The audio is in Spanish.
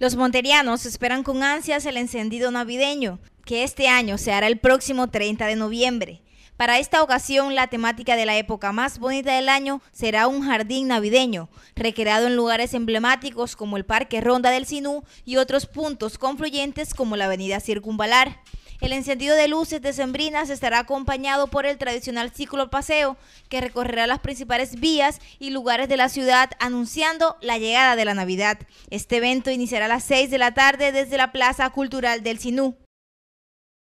Los monterianos esperan con ansias el encendido navideño, que este año se hará el próximo 30 de noviembre. Para esta ocasión, la temática de la época más bonita del año será un jardín navideño, recreado en lugares emblemáticos como el Parque Ronda del Sinú y otros puntos confluyentes como la Avenida Circunvalar. El encendido de luces de decembrinas estará acompañado por el tradicional ciclo paseo que recorrerá las principales vías y lugares de la ciudad anunciando la llegada de la Navidad. Este evento iniciará a las 6 de la tarde desde la Plaza Cultural del Sinú.